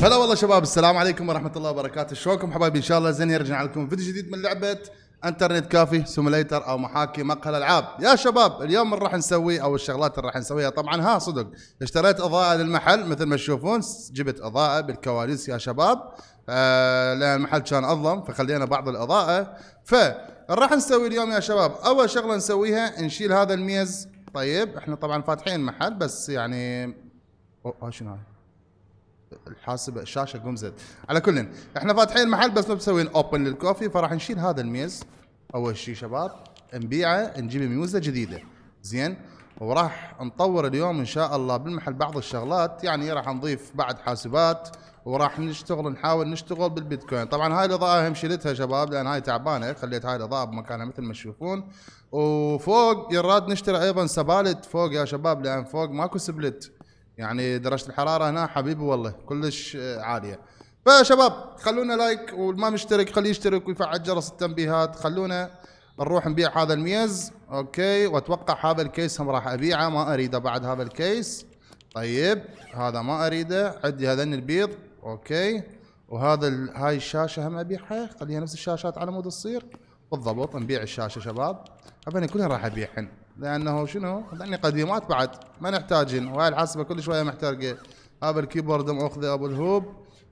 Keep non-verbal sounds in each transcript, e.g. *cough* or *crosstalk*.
هلا والله شباب السلام عليكم ورحمه الله وبركاته شلونكم حبايبي ان شاء الله زين يرجع لكم فيديو جديد من لعبه انترنت كافي سيميليتر او محاكي مقهى الالعاب يا شباب اليوم اللي راح نسويه او الشغلات اللي راح نسويها طبعا ها صدق اشتريت اضاءه للمحل مثل ما تشوفون جبت اضاءه بالكواليس يا شباب آه، لان المحل كان اظلم فخلينا بعض الاضاءه ف راح نسوي اليوم يا شباب اول شغله نسويها نشيل هذا الميز طيب احنا طبعا فاتحين محل بس يعني اوه شنو هاي الحاسبه الشاشه قمزت على كل احنا فاتحين المحل بس ما مسويين اوبن للكوفي فراح نشيل هذا الميز اول شيء شباب نبيعه نجيب ميوزه جديده زين وراح نطور اليوم ان شاء الله بالمحل بعض الشغلات يعني راح نضيف بعد حاسبات وراح نشتغل نحاول نشتغل بالبيتكوين طبعا هاي الاضاءه هم شلتها شباب لان هاي تعبانه خليت هاي الاضاءه بمكانها مثل ما تشوفون وفوق يراد نشتري ايضا سبالت فوق يا شباب لان فوق ماكو سبلت يعني درجه الحراره هنا حبيبي والله كلش عاليه فشباب خلونا لايك واللي ما مشترك خليه يشترك ويفعل جرس التنبيهات خلونا نروح نبيع هذا الميز اوكي واتوقع هذا الكيس هم راح ابيعه ما اريده بعد هذا الكيس طيب هذا ما اريده عندي هذين البيض اوكي وهذا ال... هاي الشاشه هم ابيعها خليها نفس الشاشات على مود تصير بالضبط نبيع الشاشه شباب هذني كلها راح ابيعهن لانه شنو؟ لاني قديمات بعد ما نحتاجين وهاي الحاسبه كل شويه محترقه هذا الكيبورد ماخذه ابو الهوب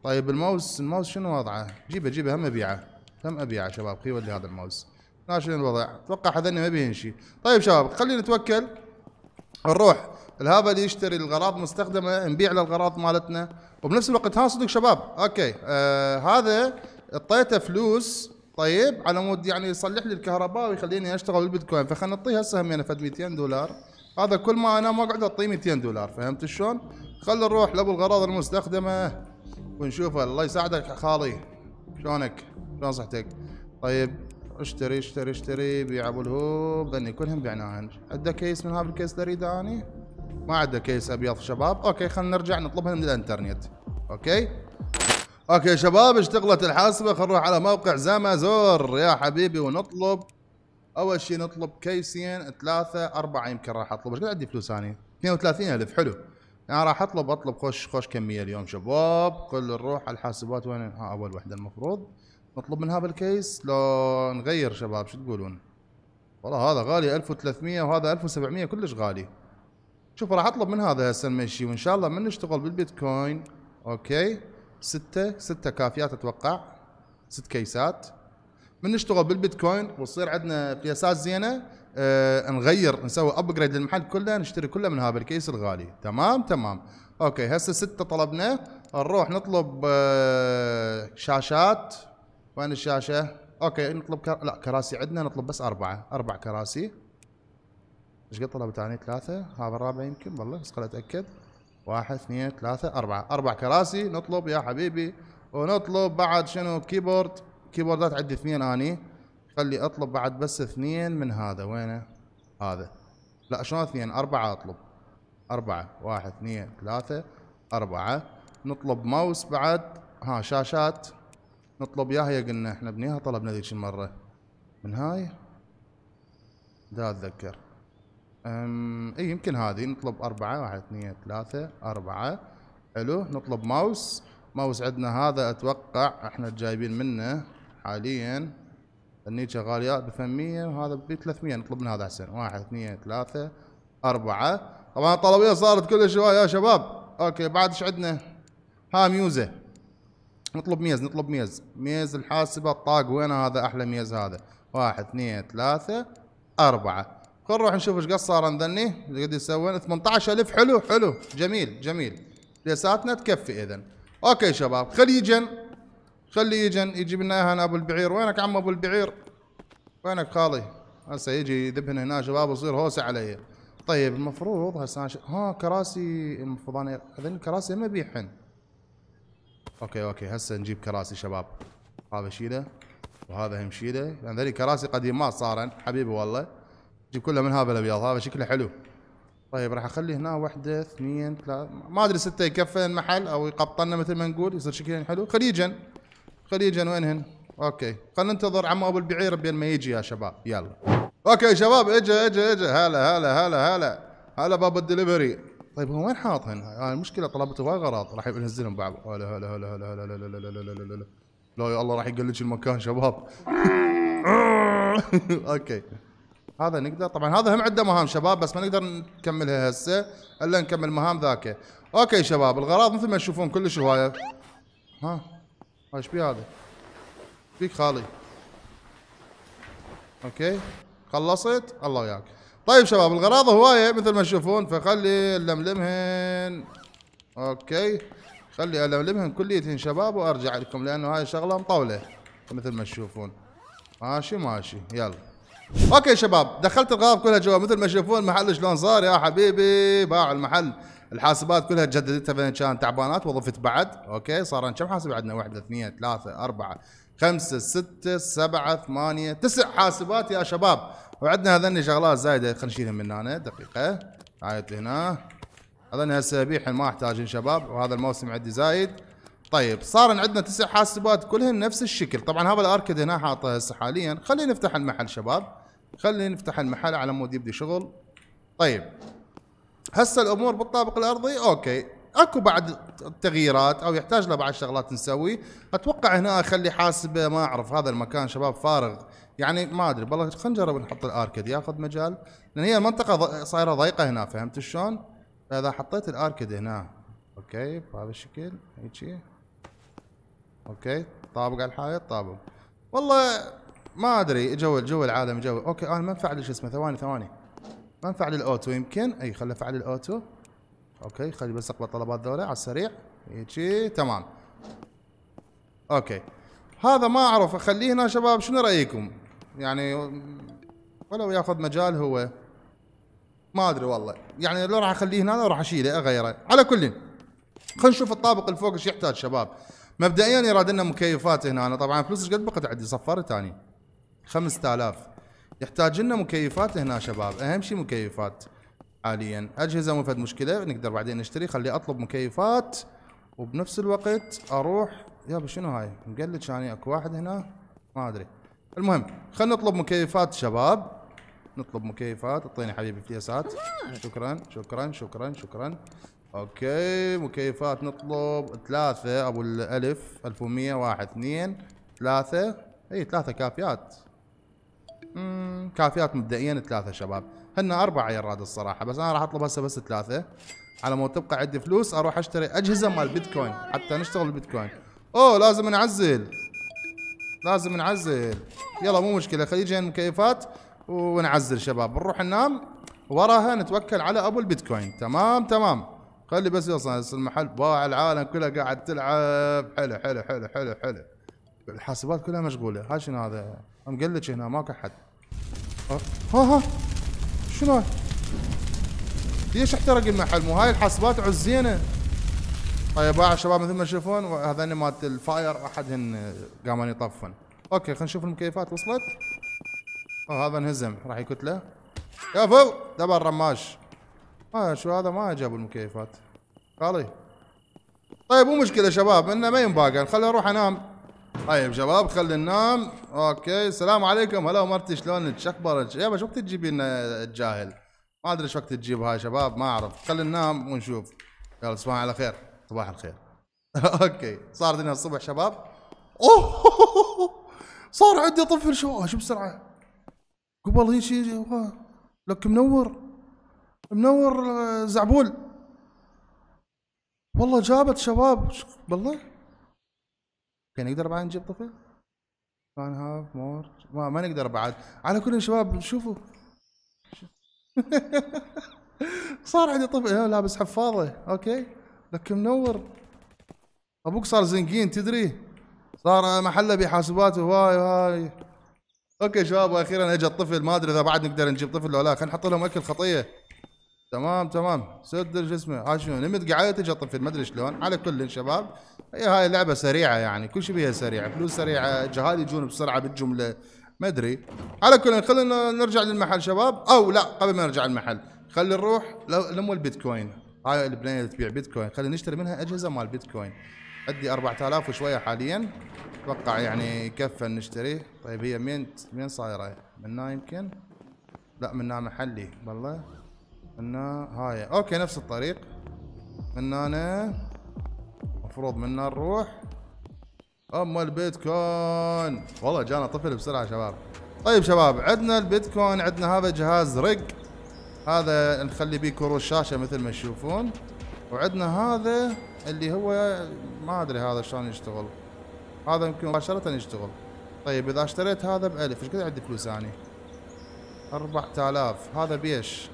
طيب الماوس الماوس شنو وضعه؟ جيبه جيبه هم ابيعه هم ابيعه شباب خيول لي هذا الماوس ها شنو الوضع؟ اتوقع هذني ما بينشي طيب شباب خلينا نتوكل نروح الهذا اللي يشتري الغراض مستخدمه نبيع له الغراض مالتنا وبنفس الوقت ها صدق شباب اوكي آه هذا اعطيته فلوس طيب على مود يعني يصلح لي الكهرباء ويخليني اشتغل بالبيتكوين فخلنا نعطيه هسه همينه يعني فد 200 دولار هذا كل ما انا ما اقعد اعطيه 200 دولار فهمت شلون؟ خلي نروح لابو الغراض المستخدمه ونشوفه الله يساعدك خالي شلونك؟ شلون صحتك؟ طيب اشتري اشتري اشتري بيع ابو الهوب ذني كلهم بعناهن عنده كيس من هذا الكيس دريده اني؟ ما عنده كيس ابيض شباب اوكي خلينا نرجع نطلبهن من الانترنت اوكي؟ اوكي شباب اشتغلت الحاسبه خلينا نروح على موقع زامازور يا حبيبي ونطلب اول شيء نطلب كيسين ثلاثه اربعه يمكن راح اطلب ايش قد عندي فلوس انا؟ 32000 حلو انا راح اطلب اطلب خوش خوش كميه اليوم شباب كل نروح على الحاسبات وين ها اول وحده المفروض نطلب من هذا الكيس لو نغير شباب شو تقولون؟ والله هذا غالي 1300 وهذا 1700 كلش غالي شوف راح اطلب من هذا هسه نمشي وان شاء الله من نشتغل بالبيتكوين اوكي ستة ستة كافيات اتوقع ست كيسات من نشتغل بالبيتكوين وتصير عندنا قياسات زينه آه نغير نسوي ابجريد للمحل كله نشتري كله من هذا الكيس الغالي تمام تمام اوكي هسه ستة طلبنا نروح نطلب آه شاشات وين الشاشه اوكي نطلب كر... لا كراسي عندنا نطلب بس اربعه اربع كراسي ايش قد طلبت عني ثلاثه هذا الرابع يمكن والله بس خل اتاكد واحد اثنين ثلاثة أربعة أربع كراسي نطلب يا حبيبي ونطلب بعد شنو كيبورد كيبوردات عندي اثنين أني خلي أطلب بعد بس اثنين من هذا وينه هذا لا شلون اثنين أربعة أطلب أربعة واحد اثنين ثلاثة أربعة نطلب ماوس بعد ها شاشات نطلب ياها قلنا احنا بنيها طلبنا ذيك المرة من هاي لا أتذكر أم اي يمكن هذه نطلب أربعة واحد اثنين ثلاثة أربعة حلو نطلب ماوس ماوس عندنا هذا أتوقع احنا جايبين منه حاليا النيت غالية ب 800 وهذا ب 300 نطلب من هذا احسن واحد اثنين ثلاثة أربعة طبعا الطلبية صارت كلش هواي يا شباب اوكي بعد ايش عندنا؟ ها ميوزة نطلب ميز نطلب ميز ميز الحاسبة الطاق وين هذا أحلى ميز هذا واحد اثنين ثلاثة أربعة خلينا نروح نشوف ايش قصار صار عندني قد يسوون 18000 حلو حلو جميل جميل جلساتنا تكفي اذا اوكي شباب خلي يجن خلي يجن يجيب لنا اياها ابو البعير وينك عم ابو البعير وينك خالي هسه يجي يذبحنا هنا شباب ويصير هوسه علي طيب المفروض هسه ها كراسي المفروض انا اذن كراسي ما بيحن اوكي اوكي هسه نجيب كراسي شباب هذا شيله وهذا هم شيله لان يعني ذلك كراسي قديمات صارن حبيبي والله جيب كلها من هذا الابيض هذا شكله حلو طيب راح اخلي هنا واحده اثنين ثلاث ما ادري سته يكفن محل او يقبطنا مثل ما نقول يصير شكلهن حلو خليجا خليجا وينهن اوكي خلينا ننتظر عمو ابو البعير بين ما يجي يا شباب يلا اوكي شباب اجا اجا اجا هلا هلا هلا هلا هلا باب الدليفري طيب هو وين حاطهن؟ يعني المشكله طلبته وايد غلط راح ينزلهم بعض هلا هلا هلا هلا هلا هلا هلا هلا هلا هلا لا يا الله راح يقلج المكان شباب اوكي هذا نقدر طبعا هذا هم عنده مهام شباب بس ما نقدر نكملها هسه الا نكمل مهام ذاك اوكي شباب الغراض مثل ما تشوفون كلش هوايه ها ايش بي هذا فيك خالي اوكي خلصت الله وياك طيب شباب الغراض هوايه مثل ما تشوفون فخلي الملمهن اوكي خلي الملمهن كليتهن شباب وارجع لكم لانه هاي شغله مطوله مثل ما تشوفون ماشي ماشي يلا اوكي شباب دخلت الغرف كلها جوا مثل ما تشوفون المحل شلون صار يا حبيبي باع المحل الحاسبات كلها جددتها فين كان تعبانات وظفت بعد اوكي صار كم حاسب عندنا واحدة اثنين ثلاثة أربعة خمسة ستة سبعة ثمانية تسع حاسبات يا شباب وعندنا هذني شغلات زايدة خلينا نشيلهم من هنا دقيقة عايت هنا هذني هسه بيحن ما احتاجين شباب وهذا الموسم عندي زايد طيب صار عندنا تسع حاسبات كلهن نفس الشكل طبعا هذا الاركد هنا حاطه هسه حاليا خلينا نفتح المحل شباب خلينا نفتح المحل على مود يبدي شغل طيب هسه الامور بالطابق الارضي اوكي اكو بعد تغييرات او يحتاج له بعد شغلات نسوي اتوقع هنا اخلي حاسبه ما اعرف هذا المكان شباب فارغ يعني ما ادري والله خلينا نجرب نحط الاركيد ياخذ مجال لان هي المنطقه صايره ضيقه هنا فهمت شلون؟ فاذا حطيت الاركيد هنا اوكي بهذا الشكل هيجي اوكي طابق على الحائط طابق والله ما ادري جو جو العالم جو اوكي انا ما مفعل شو اسمه ثواني ثواني ما مفعل الاوتو يمكن اي خله افعل الاوتو اوكي خلي بس اقبل طلبات ذولا على السريع هيجي تمام اوكي هذا ما اعرف اخليه هنا شباب شنو رايكم يعني ولو ياخذ مجال هو ما ادري والله يعني لو راح اخليه هنا لو راح اشيله اغيره على كل خلينا نشوف الطابق اللي فوق ايش يحتاج شباب مبدئيا يراد لنا مكيفات هنا أنا طبعا فلوس ايش قد بقت عندي صفرت ثاني 5000 يحتاج لنا مكيفات هنا شباب اهم شيء مكيفات حاليا اجهزه مو فد مشكله نقدر بعدين نشتري خلي اطلب مكيفات وبنفس الوقت اروح يا شنو هاي مقلج يعني اكو واحد هنا ما ادري المهم خلينا نطلب مكيفات شباب نطلب مكيفات اعطيني حبيبي فليسات شكرا شكرا شكرا شكرا اوكي مكيفات نطلب ثلاثة ابو الالف 1100 واحد اثنين ثلاثة اي ثلاثة كافيات كافيات مبدئيا ثلاثه شباب هن اربعه يا الصراحه بس انا راح اطلب هسه بس ثلاثه على ما تبقى عندي فلوس اروح اشتري اجهزه مال بيتكوين حتى نشتغل البيتكوين اوه لازم نعزل لازم نعزل يلا مو مشكله خلي يجي مكيفات ونعزل شباب نروح ننام وراها نتوكل على ابو البيتكوين تمام تمام خلي بس يوصل المحل باع العالم كله قاعد تلعب حلو حلو حلو حلو حلو الحاسبات كلها مشغوله هاي شنو هذا مقلج هنا ماكو احد أه. ها ها شنو ليش احترق المحل مو هاي الحاسبات عزينه طيب يا شباب مثل ما تشوفون هذان مالت الفاير احدهن قام يطفن اوكي خلينا نشوف المكيفات وصلت أوه هذا انهزم راح يكتله فو دبر الرماش اه شو هذا ما جاب المكيفات خالي طيب مو مشكله شباب انه ما ينباقى خليني اروح انام طيب شباب خلي ننام اوكي السلام عليكم هلا مرتي شلونك شخبارك يا شو وقت تجيب لنا الجاهل ما ادري شو وقت تجيب هاي شباب ما اعرف خلي ننام ونشوف يلا تصبحون على خير صباح الخير *laughs* اوكي صار دنيا الصبح شباب اوه صار عندي طفل شو آه، شو بسرعه قبل هيك شيء آه، لك منور منور آه، زعبول والله جابت شباب والله كان نقدر بعد نجيب طفل؟ كان هاف مور ما, ما نقدر بعد على كل شباب شوفوا *laughs* صار عندي طفل لابس حفاضه اوكي لك منور ابوك صار زنقين تدري صار محله بحاسبات وهاي وهاي اوكي شباب واخيرا اجى الطفل ما ادري اذا بعد نقدر نجيب طفل ولا لا خلينا نحط لهم اكل خطيه تمام تمام سد جسمه هاي شنو نمت قعدت اجى الطفل ما ادري شلون على كل شباب هي إيه، هاي لعبه سريعه يعني كل شيء بيها سريعه فلوس سريعه جهال يجون بسرعه بالجمله ما ادري على كل خلينا نرجع للمحل شباب او لا قبل ما نرجع المحل خلي نروح لمو البيتكوين هاي البنيه تبيع بيتكوين خلينا نشتري منها اجهزه مال بيتكوين عندي 4000 وشويه حاليا اتوقع يعني كفى نشتري طيب هي مين مين صايره منا يمكن لا منا محلي والله منا هاي اوكي نفس الطريق من هنا المفروض منا نروح اما البيتكوين والله جانا طفل بسرعه شباب طيب شباب عندنا البيتكوين عندنا هذا جهاز رق هذا نخلي بيه كروت شاشه مثل ما تشوفون وعندنا هذا اللي هو ما ادري هذا شلون يشتغل هذا يمكن مباشره يشتغل طيب اذا اشتريت هذا ب 1000 ايش قد عندي فلوس اني؟ يعني؟ 4000 هذا بيش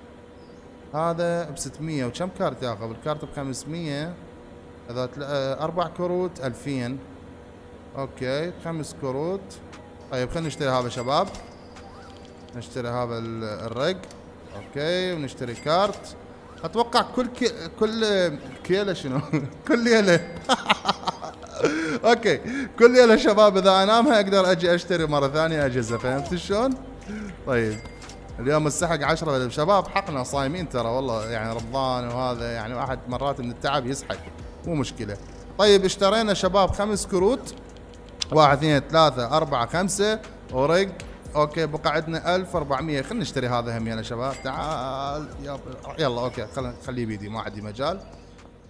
هذا ب 600 وكم كارت ياخذ الكارت 500 هذا آه، اربع كروت 2000 اوكي خمس كروت طيب خلينا نشتري هذا شباب نشتري هذا الرق اوكي ونشتري كارت اتوقع كل كي... كل كيله شنو *laughs* كل ليله *laughs* اوكي كل ليله شباب اذا انامها اقدر اجي اشتري مره ثانيه اجهزه فهمت شلون؟ طيب اليوم السحق 10 شباب حقنا صايمين ترى والله يعني رمضان وهذا يعني واحد مرات من التعب يسحق مو مشكلة طيب اشترينا شباب خمس كروت واحد اثنين ثلاثة أربعة خمسة ورق اوكي بقى عندنا 1400 خلينا نشتري هذا هم يا شباب تعال يلا اوكي خليه بيدي ما عندي مجال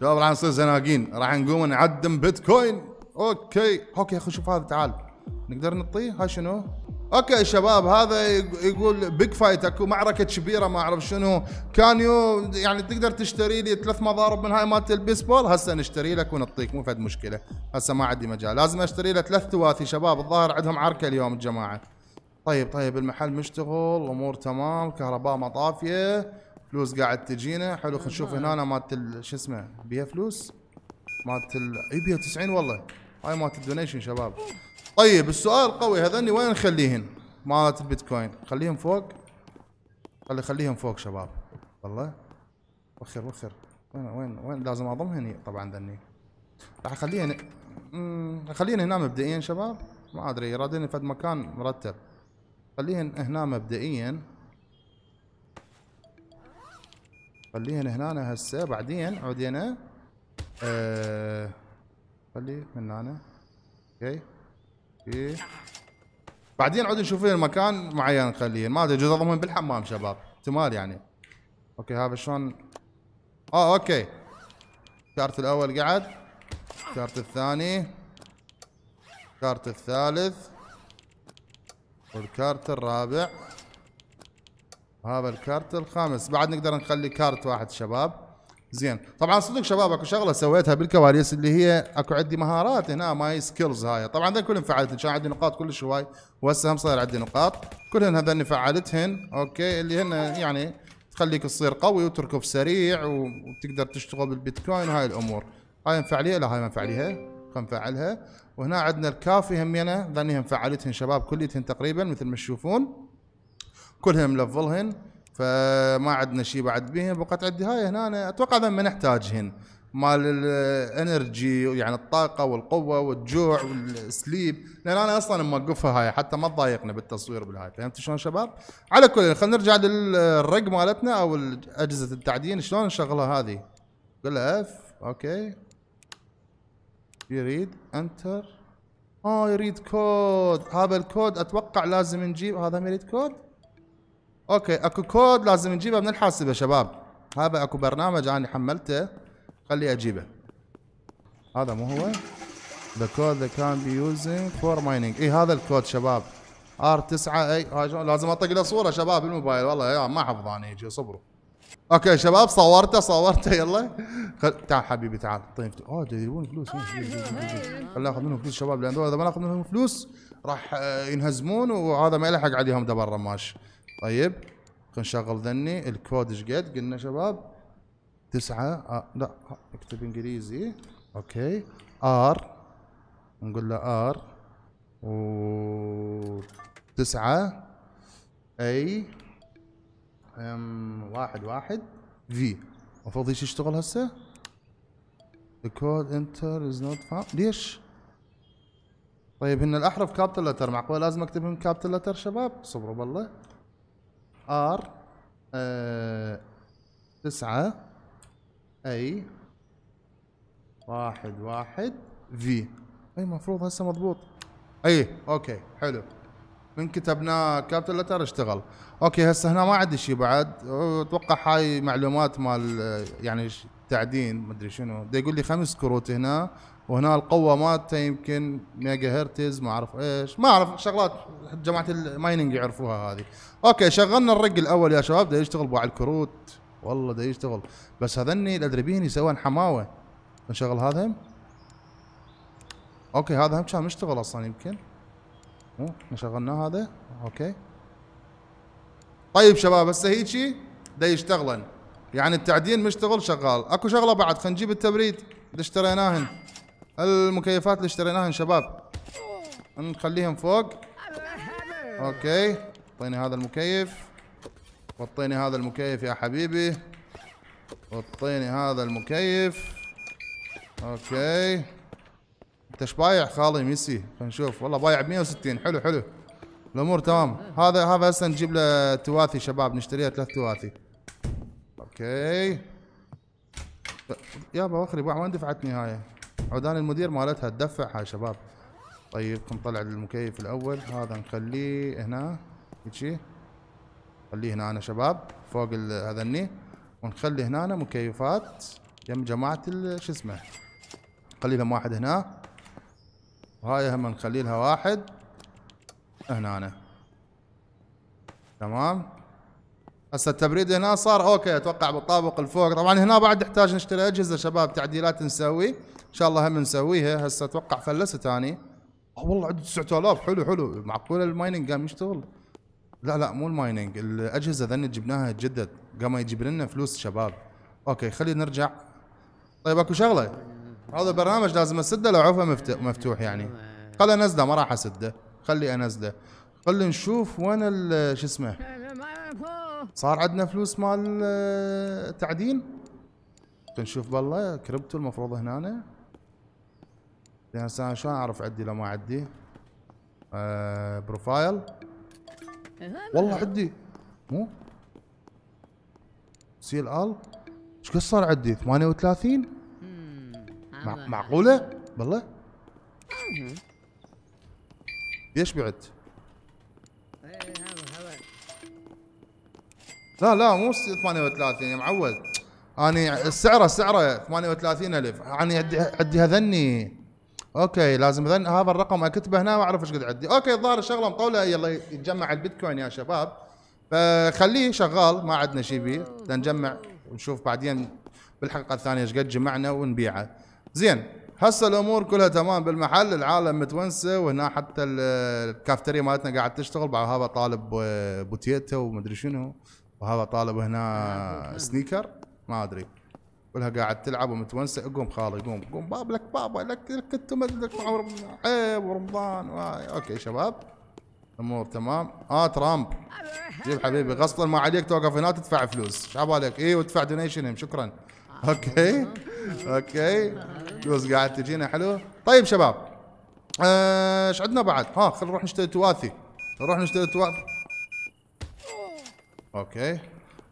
شباب راح نصير زناقين راح نقوم نعدم بيتكوين اوكي اوكي اخي شوف هذا تعال نقدر نطيه هاي شنو اوكي شباب هذا يقول بيج فايت اكو معركه كبيره ما اعرف شنو كان يو يعني تقدر تشتري لي ثلاث مضارب من هاي مالت البيسبول هسه نشتري لك ونعطيك مو فد مشكله هسه ما عندي مجال لازم اشتري له ثلاث تواثي شباب الظاهر عندهم عركه اليوم الجماعه طيب طيب المحل مشتغل امور تمام كهرباء مطافيه فلوس قاعد تجينا حلو خلينا نشوف هنا مالت شو اسمه بيها فلوس مالت اي بيها 90 والله هاي مالت الدونيشن شباب طيب السؤال قوي هذني وين نخليهن مالت البيتكوين خليهم فوق خلي خليهم فوق شباب والله وخر وخر وين وين وين لازم هني طبعا ذني راح اخليهن خليهن هنا مبدئيا شباب ما ادري رادين فد مكان مرتب خليهن هنا مبدئيا خليهن هنا هسه بعدين عودينا آه خلي من هنا اوكي اوكي بعدين عود نشوف لنا مكان معين نخليه ما ادري جزء ضمن بالحمام شباب احتمال يعني اوكي هذا شلون اه اوكي كارت الاول قعد كارت الثاني كارت الثالث والكارت الرابع هذا الكارت الخامس بعد نقدر نخلي كارت واحد شباب زين طبعا صدق شباب اكو شغله سويتها بالكواليس اللي هي اكو عندي مهارات هنا ماي سكيلز هاي طبعا ذا كلهم فعلتهن كان عندي نقاط كلش هواي وهسه هم صاير عندي نقاط كلهن هذني فعلتهن اوكي اللي هن يعني تخليك تصير قوي وتركض سريع وتقدر تشتغل بالبيتكوين وهاي الامور هاي نفعليها إيه؟ لا هاي ما نفعليها خلينا نفعلها وهنا عندنا الكافي همينه ذني هم فعلتهن شباب كليتهن تقريبا مثل ما تشوفون كلهم ملفلهن فما عندنا شيء بعد بهن بقت عندي هاي هنا أنا اتوقع ذا ما نحتاجهن مال الانرجي يعني الطاقه والقوه والجوع والسليب لان انا اصلا موقفها هاي حتى ما تضايقنا بالتصوير بالهاي فهمت شلون شباب؟ على كل خلينا نرجع للرق مالتنا او اجهزه التعدين شلون نشغلها هذه؟ قول له اف اوكي يريد انتر اه يريد كود هذا الكود اتوقع لازم نجيب هذا يريد كود اوكي اكو كود لازم نجيبه من الحاسبه شباب هذا اكو برنامج انا حملته خلي اجيبه هذا مو هو the code that can be using for mining اي هذا الكود شباب ار 9 اي لازم اطق له صوره شباب بالموبايل والله يا ما حفظاني يجي صبروا اوكي شباب صورته صورته يلا خل... تعال حبيبي تعال طيب اوه يبون فلوس خلنا ناخذ منهم فلوس شباب لان اذا ما ناخذ منهم فلوس راح ينهزمون وهذا ما يلحق عليهم دبر رماش طيب خلينا نشغل ذني الكود ايش قد قلنا شباب تسعة آه لا اكتب انجليزي اوكي ار نقول له ار و تسعة اي ام واحد واحد في المفروض ايش يشتغل هسه؟ code انتر از نوت فاوند ليش؟ طيب هنا الاحرف كابيتال لتر معقول لازم اكتبهم كابيتال لتر شباب؟ صبروا بالله ار آه، تسعة اي واحد واحد في اي المفروض هسه مضبوط اي اوكي حلو من كتبناه كابتن لتر اشتغل اوكي هسه هنا ما عندي شيء بعد اتوقع هاي معلومات مال يعني تعدين ما ادري شنو ده يقول لي خمس كروت هنا وهنا القوه مالته يمكن ميجا هرتز ما اعرف ايش ما اعرف شغلات جماعه المايننج يعرفوها هذه اوكي شغلنا الرق الاول يا شباب ده يشتغل بوع الكروت والله ده يشتغل بس هذني الادربين يسوون حماوه نشغل هذا اوكي هذا هم كان مشتغل اصلا يمكن مو شغلناه هذا اوكي طيب شباب هسه هيجي ده يشتغلن يعني التعدين مشتغل شغال اكو شغله بعد خلينا نجيب التبريد اللي اشتريناهن المكيفات اللي اشتريناهن شباب نخليهم فوق اوكي وطيني هذا المكيف وطيني هذا المكيف يا حبيبي وطيني هذا المكيف اوكي انت ايش بايع خالي ميسي خلينا نشوف والله بايع ب 160 حلو حلو الامور تمام هذا هذا هسه نجيب له تواثي شباب نشتريها ثلاث تواثي اوكي طيب، يابا وخري بوع وين دفعتني هاي عودان المدير مالتها تدفعها هاي شباب طيب كم طلع المكيف الاول هذا نخليه هنا هيجي خليه هنا أنا شباب فوق هذني ونخلي هنا أنا مكيفات يم جماعة شو اسمه نخلي لهم واحد هنا وهاي هم نخلي لها واحد هنا أنا. تمام هسه التبريد هنا صار اوكي اتوقع بالطابق الفوق طبعا هنا بعد نحتاج نشتري اجهزه شباب تعديلات نسوي ان شاء الله هم نسويها هسه اتوقع فلست اني أه والله عندي 9000 حلو حلو معقوله المايننج قام يشتغل لا لا مو المايننج الاجهزه ذني جبناها تجدد قام يجيب لنا فلوس شباب اوكي خلينا نرجع طيب اكو شغله هذا البرنامج لازم اسده لو عفه مفتوح يعني قال انزله ما راح اسده خلي انزله خلي نشوف وين شو اسمه صار عندنا فلوس مال آه، تعدين نشوف بالله كريبتو المفروض هنا لان انا شلون اعرف عدي لو ما عدي آه بروفايل إيه، والله عدي مو سي ال ال ايش قد صار عدي 38 مع... معقوله بالله ليش بعت إيه. لا لا مو 38 يا معود اني السعره سعره 38000 اني عندي عندي هذني اوكي لازم اذن هذا الرقم اكتبه هنا واعرف ايش قد عندي اوكي الظاهر الشغله مطوله يلا يتجمع البيتكوين يا شباب فخليه شغال ما عندنا شيء فيه نجمع ونشوف بعدين بالحلقه الثانيه ايش قد جمعنا ونبيعه زين هسه الامور كلها تمام بالمحل العالم متونسه وهنا حتى الكافتيريا مالتنا قاعد تشتغل بعد هذا طالب آه، بوتيتا ومدري شنو وهذا طالب هنا آه، سنيكر ما ادري ولها قاعد تلعب ومتونسه قوم خالي قوم قوم باب لك بابا لك لك انتم لك عيب ورمضان آه، اوكي شباب الامور تمام اه ترامب جيب حبيبي غصبا ما عليك توقف هنا تدفع فلوس ايش عليك اي وتدفع دونيشن شكرا آه. اوكي اوكي فلوس قاعد تجينا حلو طيب شباب ايش آه عندنا بعد ها خلينا نروح نشتري تواثي نروح نشتري تواثي اوكي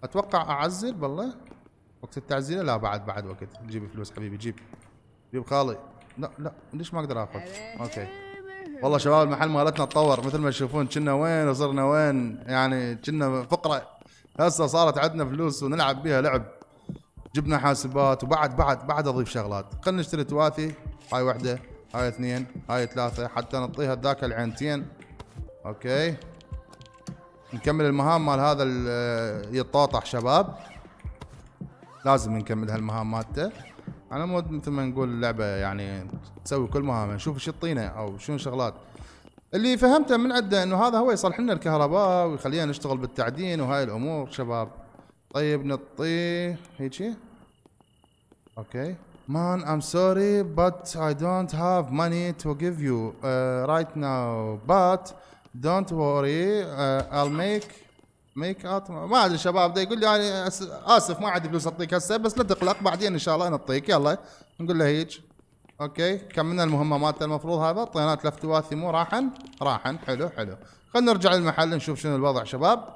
اتوقع اعزل بالله وقت التعزيله لا بعد بعد وقت جيب فلوس حبيبي جيب جيب خالي لا لا ليش ما اقدر اخذ اوكي والله شباب المحل مالتنا تطور مثل ما تشوفون كنا وين وصرنا وين يعني كنا فقره هسه صارت عندنا فلوس ونلعب بها لعب جبنا حاسبات وبعد بعد بعد اضيف شغلات خلينا نشتري تواثي هاي وحده هاي اثنين هاي ثلاثه حتى نعطيها ذاك العينتين اوكي نكمل المهام مال هذا يطاطح شباب لازم نكمل هالمهام مالته على مود مثل ما نقول اللعبه يعني تسوي كل مهام نشوف شو يعطينا او شنو شغلات اللي فهمته من عده انه هذا هو يصلح لنا الكهرباء ويخلينا نشتغل بالتعدين وهاي الامور شباب طيب نطيه هيجي اوكي مان ام سوري بات اي دونت هاف ماني تو جيف يو رايت ناو بات دونت وري ايل ميك ميك اوت ما ادري شباب ده يقول لي انا اسف ما عندي فلوس اعطيك هسه بس لا تقلق بعدين ان شاء الله نعطيك يلا نقول له هيج اوكي كملنا المهمه مالته المفروض هذا طينات لفت واثي مو راحن راحن حلو حلو خلينا نرجع للمحل نشوف شنو الوضع شباب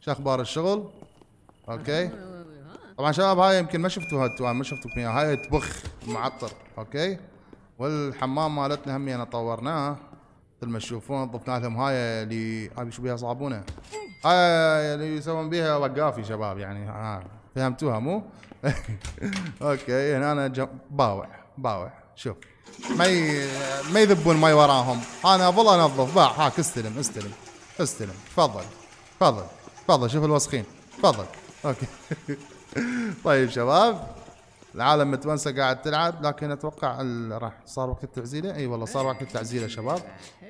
شو اخبار الشغل اوكي طبعا شباب هاي يمكن ما شفتوها انتوا ما شفتكم اياها هاي تبخ معطر اوكي والحمام مالتنا همي انا طورناه مثل ما تشوفون ضفنا لهم هاي اللي هاي شو بيها صابونه هاي اللي يسوون بيها وقافي شباب يعني ها فهمتوها مو؟ *laughs* اوكي هنا أنا جم... باوع باوع شوف ما ي... ما يذبون مي وراهم انا اظل انظف باع هاك استلم استلم استلم تفضل تفضل تفضل شوف الوسخين تفضل اوكي *laughs* طيب شباب العالم متونسه قاعد تلعب لكن اتوقع راح صار وقت التعزيله اي والله صار وقت التعزيله شباب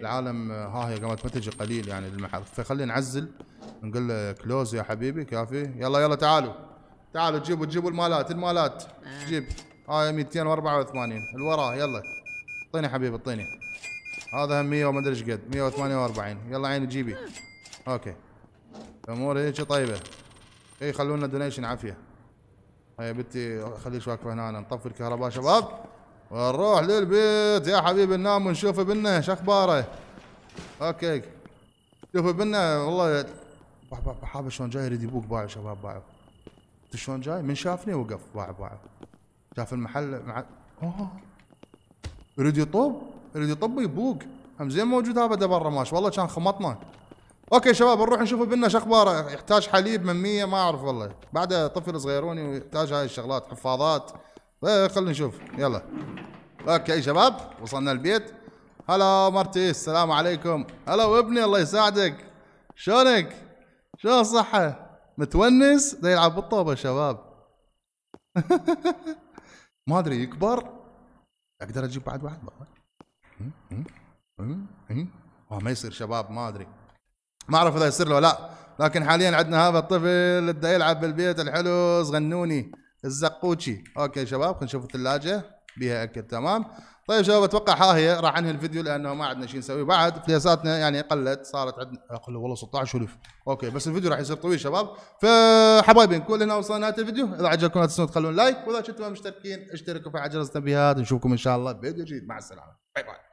العالم ها هي قامت متجي قليل يعني للمحل فخلينا نعزل نقول له كلوز يا حبيبي كافي يلا يلا تعالوا تعالوا جيبوا جيبوا المالات المالات آه. جيب هاي 284 وراه يلا اعطيني حبيبي اعطيني هذا هم 100 وما ادري ايش قد 148 يلا عيني جيبي اوكي الامور هيك طيبه اي خلونا دونيشن عافيه هيا بنتي خليك واقفه هنا نطفي الكهرباء شباب ونروح للبيت يا حبيبي ننام ونشوف ابننا شو اخباره اوكي شوف ابننا والله بحب شلون جاي يريد يبوق بايع شباب بايع انت شلون جاي من شافني وقف بايع بايع شاف المحل مع... اوه يريد يطوب يريد يطب يبوق هم زين موجود هذا برا ماش والله كان خمطنا اوكي شباب نروح نشوف ابننا شو اخباره يحتاج حليب من 100 ما اعرف والله بعده طفل صغيروني ويحتاج هاي الشغلات حفاضات إيه، خلينا نشوف يلا اوكي شباب وصلنا البيت هلا مرتي السلام عليكم هلا وابني الله يساعدك شلونك شو الصحة متونس ده يلعب بالطوبة شباب *laughs* ما ادري يكبر اقدر اجيب بعد واحد والله آه، ما يصير شباب ما ادري ما اعرف اذا يصير له لا لكن حاليا عندنا هذا الطفل بده يلعب بالبيت الحلو صغنوني الزقوتشي اوكي شباب خلينا نشوف الثلاجه بها اكل تمام طيب شباب اتوقع ها هي راح انهي الفيديو لانه ما عندنا شيء نسويه بعد فليساتنا يعني قلت صارت عندنا اقل والله الف اوكي بس الفيديو راح يصير طويل شباب فحبايبي نكون هنا وصلنا نهايه الفيديو اذا عجبكم لا تنسون تخلون لايك واذا كنتم مشتركين اشتركوا في جرس التنبيهات نشوفكم ان شاء الله بفيديو جديد مع السلامه باي باي